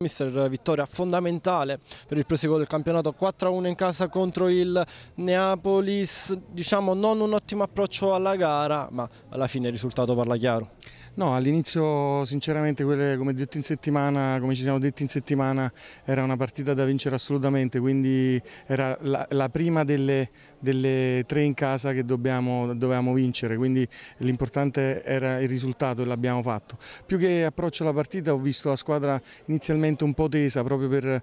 Mister vittoria fondamentale per il proseguo del campionato 4-1 in casa contro il Neapolis, diciamo non un ottimo approccio alla gara ma alla fine il risultato parla chiaro. No, all'inizio sinceramente quelle, come, come ci siamo detti in settimana era una partita da vincere assolutamente, quindi era la, la prima delle, delle, tre in casa che dobbiamo, dovevamo vincere, quindi l'importante era il risultato e l'abbiamo fatto. Più che approccio alla partita ho visto la squadra inizialmente un po' tesa proprio per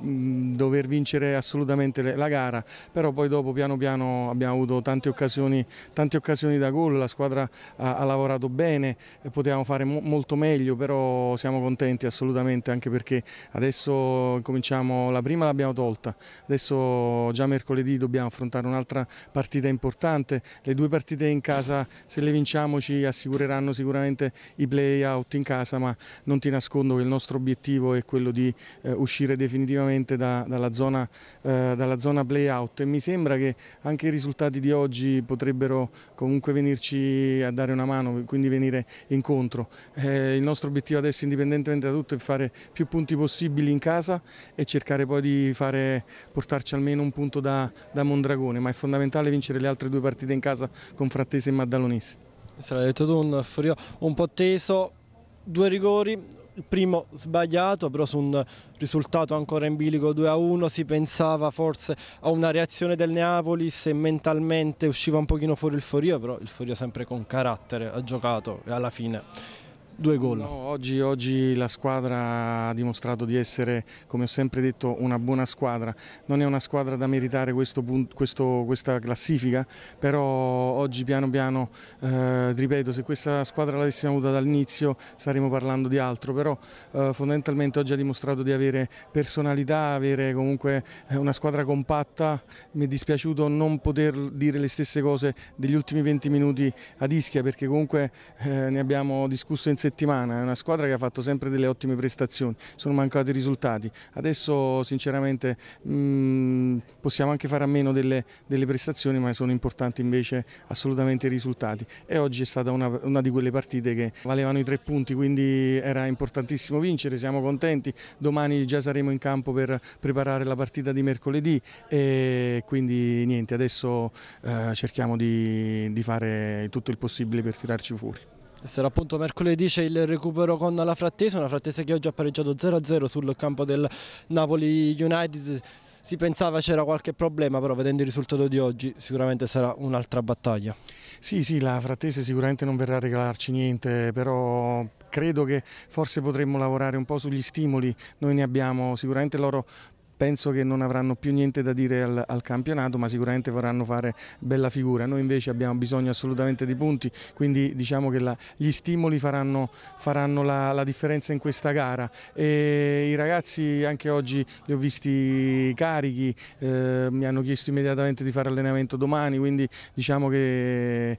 Mm, dover vincere assolutamente la gara, però poi dopo piano piano abbiamo avuto tante occasioni, tante occasioni da gol, la squadra ha, ha lavorato bene, eh, potevamo fare mo molto meglio, però siamo contenti assolutamente anche perché adesso cominciamo, la prima l'abbiamo tolta, adesso già mercoledì dobbiamo affrontare un'altra partita importante, le due partite in casa se le vinciamo ci assicureranno sicuramente i play out in casa, ma non ti nascondo che il nostro obiettivo è quello di eh, uscire definitivamente effettivamente da, dalla, zona, eh, dalla zona play-out e mi sembra che anche i risultati di oggi potrebbero comunque venirci a dare una mano, quindi venire incontro. Eh, il nostro obiettivo adesso indipendentemente da tutto è fare più punti possibili in casa e cercare poi di fare, portarci almeno un punto da, da Mondragone, ma è fondamentale vincere le altre due partite in casa con Frattese e Maddalonese. Sarà detto tu un frio un po' teso, due rigori, il primo sbagliato, però su un risultato ancora in bilico 2-1 si pensava forse a una reazione del Neapoli se mentalmente usciva un pochino fuori il Forio, però il Forio sempre con carattere ha giocato e alla fine due gol. No, oggi, oggi, la squadra ha dimostrato di essere, come ho sempre detto, una buona squadra. Non è una squadra da meritare questo, questo, questa classifica, però oggi piano piano, eh, ripeto, se questa squadra l'avessimo avuta dall'inizio staremmo parlando di altro, però eh, fondamentalmente oggi ha dimostrato di avere personalità, avere comunque eh, una squadra compatta. Mi è dispiaciuto non poter dire le stesse cose degli ultimi 20 minuti ad Ischia perché comunque eh, ne abbiamo discusso in settimana settimana, è una squadra che ha fatto sempre delle ottime prestazioni, sono mancati i risultati. Adesso sinceramente mh, mm, possiamo anche fare a meno delle, delle, prestazioni ma sono importanti invece assolutamente i risultati e oggi è stata una, una, di quelle partite che valevano i tre punti quindi era importantissimo vincere, siamo contenti, domani già saremo in campo per preparare la partita di mercoledì e quindi niente, adesso eh, cerchiamo di, di fare tutto il possibile per tirarci fuori. Sarà appunto mercoledì c'è il recupero con la Frattesa, una Frattesa che oggi ha pareggiato 0-0 sul campo del Napoli United. Si pensava c'era qualche problema, però vedendo il risultato di oggi sicuramente sarà un'altra battaglia. Sì, sì, la Frattese sicuramente non verrà a regalarci niente, però credo che forse potremmo lavorare un po' sugli stimoli, noi ne abbiamo sicuramente loro penso che non avranno più niente da dire al, al campionato ma sicuramente vorranno fare bella figura, noi invece abbiamo bisogno assolutamente di punti quindi diciamo che la, gli stimoli faranno, faranno la, la, differenza in questa gara e i ragazzi anche oggi li ho visti carichi, eh, mi hanno chiesto immediatamente di fare allenamento domani quindi diciamo che eh,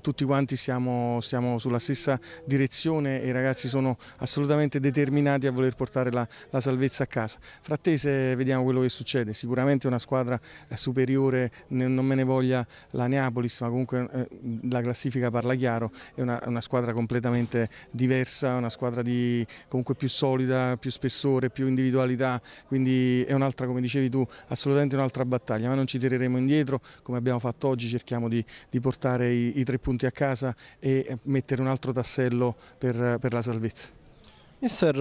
tutti quanti siamo, siamo, sulla stessa direzione e i ragazzi sono assolutamente determinati a voler portare la, la salvezza a casa. Frattese vediamo quello che succede. Sicuramente una squadra eh, superiore, non me ne voglia la Neapolis, ma comunque eh, la classifica parla chiaro, è una, una squadra completamente diversa, una squadra di, comunque più solida, più spessore, più individualità, quindi è un'altra, come dicevi tu, assolutamente un'altra battaglia, ma non ci tireremo indietro, come abbiamo fatto oggi cerchiamo di, di portare i, i, tre punti a casa e eh, mettere un altro tassello per, per la salvezza. Mister,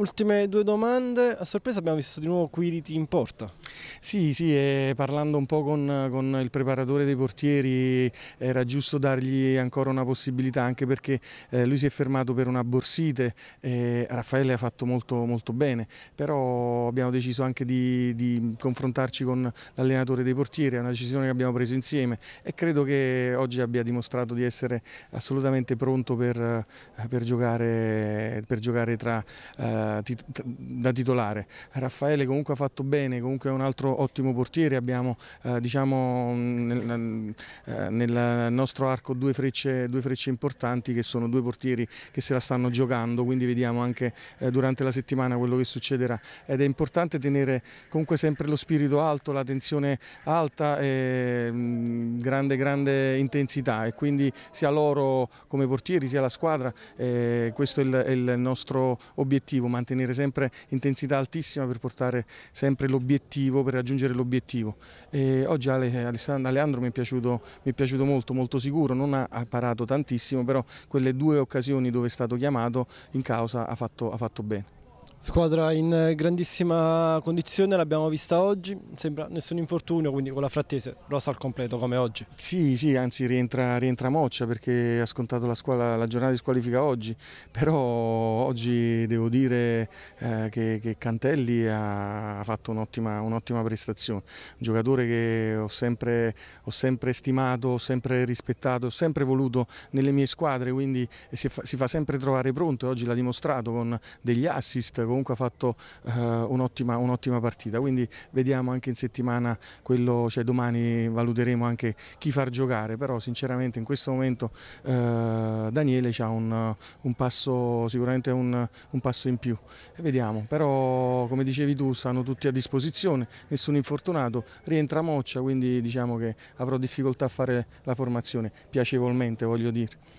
Ultime due domande, a sorpresa abbiamo visto di nuovo Quiriti in porta. Sì, sì, eh, parlando un po' con, con, il preparatore dei portieri era giusto dargli ancora una possibilità anche perché eh, lui si è fermato per una borsite, eh, Raffaele ha fatto molto, molto bene, però abbiamo deciso anche di, di confrontarci con l'allenatore dei portieri, è una decisione che abbiamo preso insieme e credo che oggi abbia dimostrato di essere assolutamente pronto per, per, giocare, per giocare tra... Eh, da, da, titolare. Raffaele comunque ha fatto bene, comunque è un altro ottimo portiere, abbiamo eh, diciamo, nel, eh, nel, nostro arco due frecce, due frecce, importanti che sono due portieri che se la stanno giocando, quindi vediamo anche eh, durante la settimana quello che succederà ed è importante tenere comunque sempre lo spirito alto, la tensione alta e mh, mm, grande, grande intensità e quindi sia loro come portieri sia la squadra, eh, questo è il, è il nostro obiettivo mantenere sempre intensità altissima per portare sempre l'obiettivo, per raggiungere l'obiettivo. Oggi Ale, Aleandro mi è, piaciuto, mi è, piaciuto, molto, molto sicuro, non ha, ha parato tantissimo, però quelle due occasioni dove è stato chiamato in causa ha fatto, ha fatto bene. Squadra in grandissima condizione, l'abbiamo vista oggi, sembra nessun infortunio, quindi con la frattese rosa al completo come oggi. Sì, sì, anzi rientra, rientra Moccia perché ha scontato la, scuola, la, giornata di squalifica oggi, però oggi devo dire eh, che, che, Cantelli ha fatto un'ottima, un'ottima prestazione, un giocatore che ho sempre, ho sempre, stimato, ho sempre rispettato, ho sempre voluto nelle mie squadre, quindi si fa, si fa sempre trovare pronto e oggi l'ha dimostrato con degli assist, comunque ha fatto eh, un'ottima un partita, quindi vediamo anche in settimana quello, cioè domani valuteremo anche chi far giocare, però sinceramente in questo momento eh, Daniele ha un, un, passo, sicuramente un, un passo in più, e vediamo, però come dicevi tu stanno tutti a disposizione, nessun infortunato, rientra Moccia, quindi diciamo che avrò difficoltà a fare la formazione, piacevolmente voglio dire.